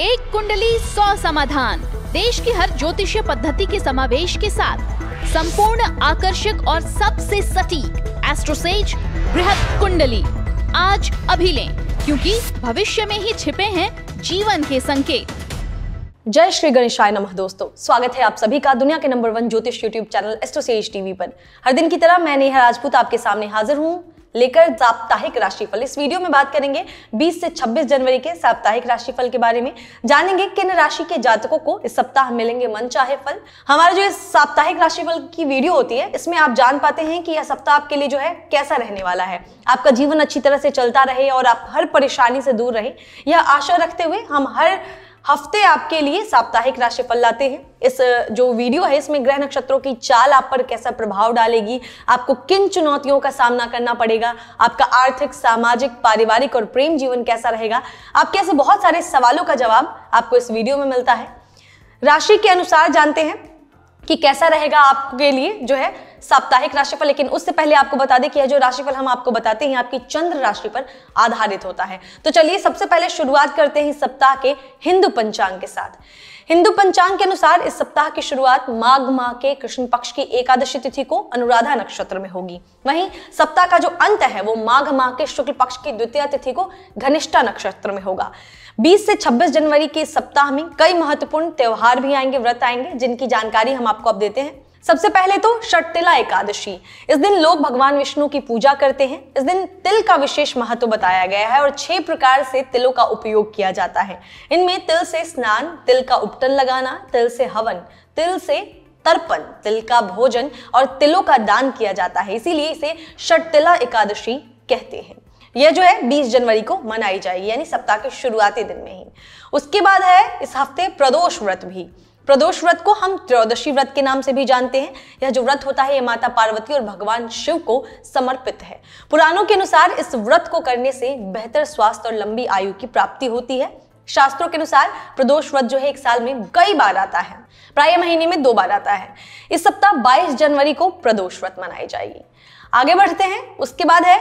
एक कुंडली सौ समाधान देश की हर ज्योतिषीय पद्धति के समावेश के साथ संपूर्ण आकर्षक और सबसे सटीक एस्ट्रोसेज बृहद कुंडली आज अभी लें क्योंकि भविष्य में ही छिपे हैं जीवन के संकेत जय श्री गणेश आय नमः दोस्तों स्वागत है आप सभी का दुनिया के नंबर वन ज्योतिष यूट्यूब चैनल एस्ट्रोसेज टीवी पर हर दिन की तरह मैं नेहा राजपूत आपके सामने हाजिर हूँ लेकर साप्ताहिक राशिफल इस वीडियो में बात करेंगे 20 से 26 जनवरी के साप्ताहिक राशिफल के बारे में जानेंगे किन राशि के जातकों को इस सप्ताह मिलेंगे मन चाहे फल हमारे जो इस साप्ताहिक राशिफल की वीडियो होती है इसमें आप जान पाते हैं कि यह सप्ताह आपके लिए जो है कैसा रहने वाला है आपका जीवन अच्छी तरह से चलता रहे और आप हर परेशानी से दूर रहे यह आशा रखते हुए हम हर हफ्ते आपके लिए साप्ताहिक राशिफल लाते हैं इस जो वीडियो है इसमें ग्रह नक्षत्रों की चाल आप पर कैसा प्रभाव डालेगी आपको किन चुनौतियों का सामना करना पड़ेगा आपका आर्थिक सामाजिक पारिवारिक और प्रेम जीवन कैसा रहेगा आपके ऐसे बहुत सारे सवालों का जवाब आपको इस वीडियो में मिलता है राशि के अनुसार जानते हैं कि कैसा रहेगा आपके लिए जो है साप्ताहिक राशिफल लेकिन उससे पहले आपको बता दें कि यह जो राशिफल हम आपको बताते हैं आपकी चंद्र राशि पर आधारित होता है तो चलिए सबसे पहले शुरुआत करते हैं सप्ताह के हिंदू पंचांग के साथ हिंदू पंचांग के अनुसार इस सप्ताह की शुरुआत माघ माह के कृष्ण पक्ष की एकादशी तिथि को अनुराधा नक्षत्र में होगी वहीं सप्ताह का जो अंत है वो माघ माह के शुक्ल पक्ष की द्वितीय तिथि को घनिष्ठा नक्षत्र में होगा 20 से 26 जनवरी के सप्ताह में कई महत्वपूर्ण त्यौहार भी आएंगे व्रत आएंगे जिनकी जानकारी हम आपको अब देते हैं सबसे पहले तो शटतिला एकादशी इस दिन लोग भगवान विष्णु की पूजा करते हैं इस दिन तिल का विशेष महत्व बताया गया है और छह प्रकार से तिलों का उपयोग किया जाता है इनमें तिल से स्नान तिल का उपटन लगाना तिल से हवन तिल से तर्पण तिल का भोजन और तिलों का दान किया जाता है इसीलिए इसे शटतिला एकादशी कहते हैं यह जो है 20 जनवरी को मनाई जाएगी यानी सप्ताह के शुरुआती दिन में ही उसके बाद है इस हफ्ते प्रदोष व्रत भी प्रदोष व्रत को हम त्रयोदशी व्रत के नाम से भी जानते हैं यह जो व्रत होता है यह माता पार्वती और भगवान शिव को समर्पित है पुराणों के अनुसार इस व्रत को करने से बेहतर स्वास्थ्य और लंबी आयु की प्राप्ति होती है शास्त्रों के अनुसार प्रदोष व्रत जो है एक साल में कई बार आता है प्राय महीने में दो बार आता है इस सप्ताह 22 जनवरी को प्रदोष व्रत मनाई जाएगी आगे बढ़ते हैं उसके बाद है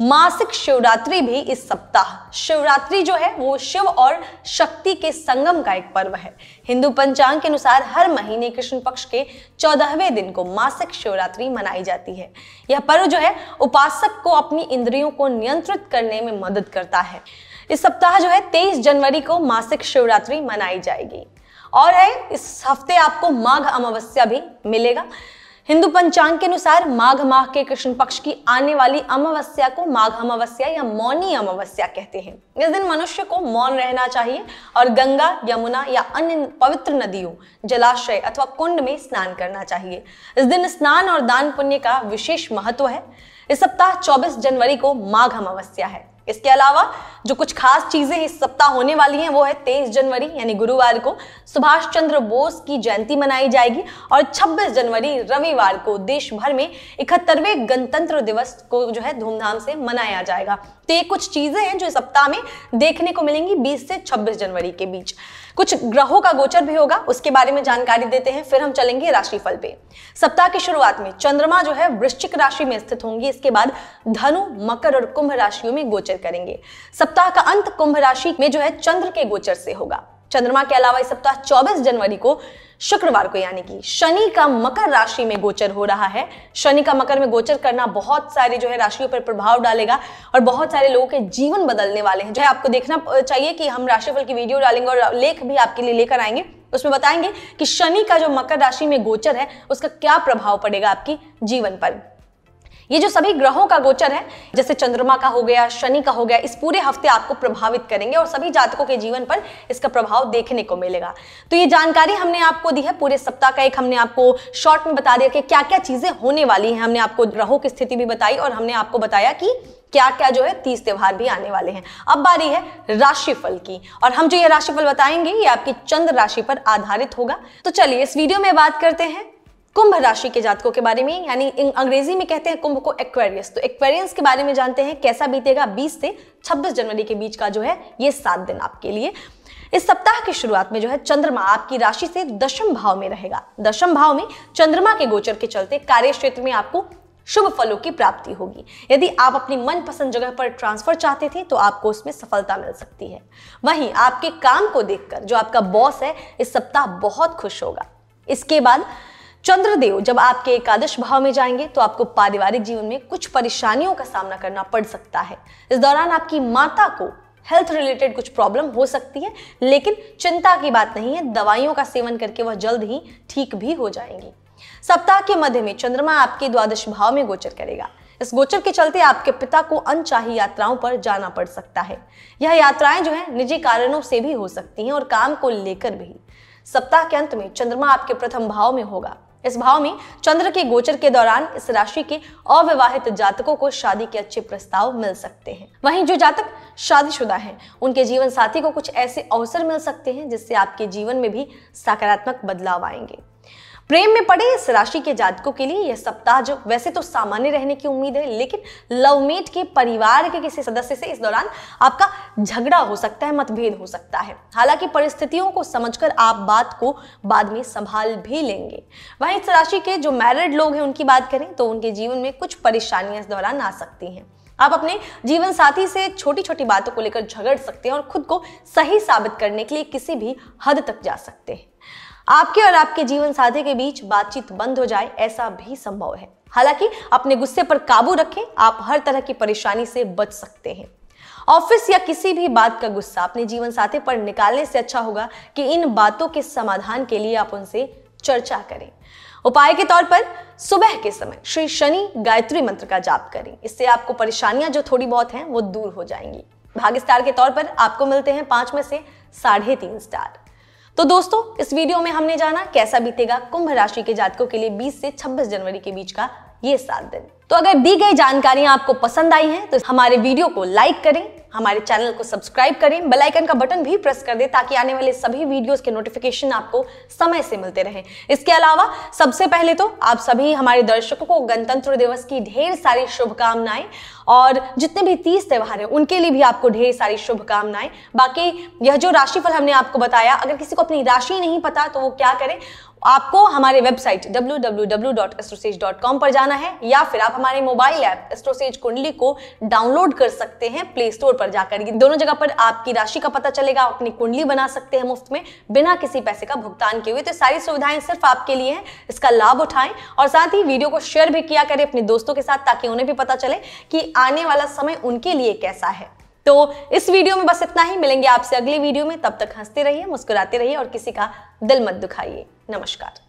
मासिक शिवरात्रि भी इस सप्ताह शिवरात्रि जो है वो शिव और शक्ति के संगम का एक पर्व है हिंदू पंचांग के अनुसार हर महीने कृष्ण पक्ष के चौदहवें दिन को मासिक शिवरात्रि मनाई जाती है यह पर्व जो है उपासक को अपनी इंद्रियों को नियंत्रित करने में मदद करता है इस सप्ताह जो है तेईस जनवरी को मासिक शिवरात्रि मनाई जाएगी और है इस हफ्ते आपको माघ अमावस्या भी मिलेगा हिंदू पंचांग के अनुसार माघ माह के कृष्ण पक्ष की आने वाली अमावस्या को माघ अमावस्या या मौनी अमावस्या कहते हैं इस दिन मनुष्य को मौन रहना चाहिए और गंगा यमुना या अन्य पवित्र नदियों जलाशय अथवा कुंड में स्नान करना चाहिए इस दिन स्नान और दान पुण्य का विशेष महत्व है इस सप्ताह 24 जनवरी को माघ अमावस्या है इसके अलावा जो कुछ खास चीजें इस सप्ताह होने वाली हैं वो है तेईस जनवरी यानी गुरुवार को सुभाष चंद्र बोस की जयंती मनाई जाएगी और 26 जनवरी रविवार को देश भर में इकहत्तरवें गणतंत्र दिवस को जो है धूमधाम से मनाया जाएगा तो ये कुछ चीजें हैं जो सप्ताह में देखने को मिलेंगी बीस से छब्बीस जनवरी के बीच कुछ ग्रहों का गोचर भी होगा उसके बारे में जानकारी देते हैं फिर हम चलेंगे राशिफल पे सप्ताह की शुरुआत में चंद्रमा जो है वृश्चिक राशि में स्थित होंगी इसके बाद धनु मकर और कुंभ राशियों में गोचर करेंगे सप्ताह सप्ताह का अंत कुंभ राशि में जो है चंद्र के गोचर से होगा चंद्रमा के अलावा इस सप्ताह 24 जनवरी को शुक्रवार को यानी कि शनि का मकर राशि में गोचर हो रहा है शनि का मकर में गोचर करना बहुत सारी जो है राशियों पर प्रभाव डालेगा और बहुत सारे लोगों के जीवन बदलने वाले हैं जो है आपको देखना चाहिए कि हम राशिफल की वीडियो डालेंगे और लेख भी आपके लिए लेकर आएंगे उसमें बताएंगे कि शनि का जो मकर राशि में गोचर है उसका क्या प्रभाव पड़ेगा आपकी जीवन पर ये जो सभी ग्रहों का गोचर है जैसे चंद्रमा का हो गया शनि का हो गया इस पूरे हफ्ते आपको प्रभावित करेंगे और सभी जातकों के जीवन पर इसका प्रभाव देखने को मिलेगा तो ये जानकारी हमने आपको दी है पूरे सप्ताह का एक हमने आपको शॉर्ट में बता दिया कि क्या क्या चीजें होने वाली हैं हमने आपको ग्रहों की स्थिति भी बताई और हमने आपको बताया कि क्या क्या जो है तीस त्यौहार भी आने वाले हैं अब बारी है राशिफल की और हम जो ये राशिफल बताएंगे ये आपकी चंद्र राशि पर आधारित होगा तो चलिए इस वीडियो में बात करते हैं कुंभ राशि के जातकों के बारे में यानी अंग्रेजी में कहते हैं कुंभ को एक्वेरियस तो एक्वेरियंस के बारे में जानते हैं कैसा बीतेगा 20 से 26 जनवरी के बीच का जो है ये सात दिन आपके लिए इस सप्ताह की शुरुआत में जो है चंद्रमा आपकी राशि से दशम भाव में रहेगा दशम भाव में चंद्रमा के गोचर के चलते कार्य क्षेत्र में आपको शुभ फलों की प्राप्ति होगी यदि आप अपनी मनपसंद जगह पर ट्रांसफर चाहते थे तो आपको उसमें सफलता मिल सकती है वहीं आपके काम को देखकर जो आपका बॉस है इस सप्ताह बहुत खुश होगा इसके बाद चंद्रदेव जब आपके एकादश भाव में जाएंगे तो आपको पारिवारिक जीवन में कुछ परेशानियों का सामना करना पड़ सकता है इस दौरान आपकी माता को हेल्थ रिलेटेड कुछ प्रॉब्लम हो सकती है लेकिन चिंता की बात नहीं है दवाइयों का सेवन करके वह जल्द ही ठीक भी हो जाएंगी सप्ताह के मध्य में चंद्रमा आपके द्वादश भाव में गोचर करेगा इस गोचर के चलते आपके पिता को अनचाही यात्राओं पर जाना पड़ सकता है यह यात्राएं जो है निजी कारणों से भी हो सकती हैं और काम को लेकर भी सप्ताह के अंत में चंद्रमा आपके प्रथम भाव में होगा इस भाव में चंद्र के गोचर के दौरान इस राशि के अविवाहित जातकों को शादी के अच्छे प्रस्ताव मिल सकते हैं वहीं जो जातक शादीशुदा हैं उनके जीवन साथी को कुछ ऐसे अवसर मिल सकते हैं जिससे आपके जीवन में भी सकारात्मक बदलाव आएंगे प्रेम में पड़े इस राशि के जातकों के लिए यह सप्ताह जो वैसे तो सामान्य रहने की उम्मीद है लेकिन लवमेट के परिवार के किसी सदस्य से इस दौरान आपका झगड़ा हो सकता है मतभेद हो सकता है हालांकि परिस्थितियों को समझकर आप बात को बाद में संभाल भी लेंगे वहीं इस राशि के जो मैरिड लोग हैं उनकी बात करें तो उनके जीवन में कुछ परेशानियां इस दौरान आ सकती हैं आप अपने जीवन साथी से छोटी छोटी बातों को लेकर झगड़ सकते हैं और खुद को सही साबित करने के लिए किसी भी हद तक जा सकते हैं आपके और आपके जीवन साथी के बीच बातचीत बंद हो जाए ऐसा भी संभव है हालांकि अपने गुस्से पर काबू रखें आप हर तरह की परेशानी से बच सकते हैं ऑफिस या किसी भी बात का गुस्सा अपने जीवन साथी पर निकालने से अच्छा होगा कि इन बातों के समाधान के लिए आप उनसे चर्चा करें उपाय के तौर पर सुबह के समय श्री शनि गायत्री मंत्र का जाप करें इससे आपको परेशानियां जो थोड़ी बहुत हैं वो दूर हो जाएंगी भाग्य स्टार के तौर पर आपको मिलते हैं पांच में से साढ़े तीन स्टार तो दोस्तों इस वीडियो में हमने जाना कैसा बीतेगा कुंभ राशि के जातकों के लिए 20 से 26 जनवरी के बीच का ये सात दिन तो अगर दी गई जानकारियां आपको पसंद आई हैं तो हमारे वीडियो को लाइक करें हमारे चैनल को सब्सक्राइब करें बेल आइकन का बटन भी प्रेस कर दें ताकि आने वाले सभी वीडियोस के नोटिफिकेशन आपको समय से मिलते रहें इसके अलावा सबसे पहले तो आप सभी हमारे दर्शकों को गणतंत्र दिवस की ढेर सारी शुभकामनाएं और जितने भी तीस त्यौहार हैं उनके लिए भी आपको ढेर सारी शुभकामनाएं बाकी यह जो राशिफल हमने आपको बताया अगर किसी को अपनी राशि नहीं पता तो वो क्या करें आपको हमारे वेबसाइट डब्ल्यू पर जाना है या फिर आप हमारे मोबाइल ऐप एस्ट्रोसेज कुंडली को डाउनलोड कर सकते हैं प्ले स्टोर पर जाकर दोनों जगह पर आपकी राशि का पता चलेगा अपनी कुंडली बना सकते हैं मुफ्त में बिना किसी पैसे का भुगतान किए हुए तो सारी सुविधाएं सिर्फ आपके लिए हैं इसका लाभ उठाएं और साथ ही वीडियो को शेयर भी किया करें अपने दोस्तों के साथ ताकि उन्हें भी पता चले कि आने वाला समय उनके लिए कैसा है तो इस वीडियो में बस इतना ही मिलेंगे आपसे अगली वीडियो में तब तक हंसते रहिए मुस्कुराते रहिए और किसी का दिल मत दुखाइए नमस्कार